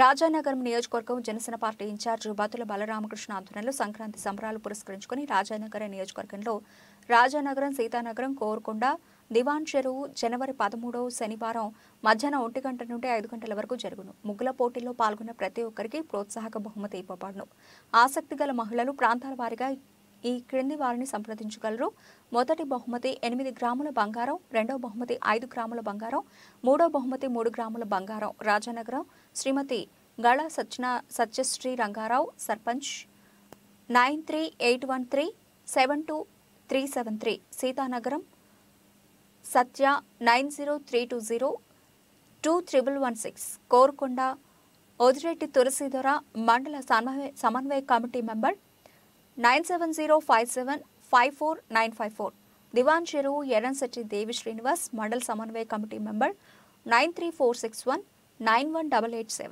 రాజానగరం నియోజకవర్గం Janasena party incharge Bathula Balaramakrishna ఆధ్వర్యంలో సంక్రాంతి సంబరాలు పురస్కరించుకుని రాజానగరం నియోజకవర్గంలో రాజానగరం సీతానగరం కోరుకొండ దివాన్ చెరువు జనవరి పదమూడవ శనివారం మధ్యాహ్నం ఒంటి గంట నుండి ఐదు గంటల వరకు జరుగును ముగ్గుల పోటీల్లో పాల్గొన్న ప్రతి ఒక్కరికి ప్రోత్సాహక బహుమతి ఇవ్వబడును ఆసక్తి గల మహిళలు ప్రాంతాల వారీగా ఈ క్రింది వారిని సంప్రదించగలరు మొదటి బహుమతి ఎనిమిది గ్రాముల బంగారం రెండవ బహుమతి ఐదు గ్రాముల బంగారం మూడవ బహుమతి మూడు గ్రాముల బంగారం రాజానగరం శ్రీమతి గళ సత్యన Satyasri Rangarao sarpanch nine three eight one three seven two three seven three Seethanagaram Satya nine zero three two zero two triple one six Korukonda Odireddy Tulasidhara మండల సమన్వయ committee member 9705754954 Devan Shiro, Yaran Sachi Devi Srinivas Mandal Samanway Committee Member 93461 91887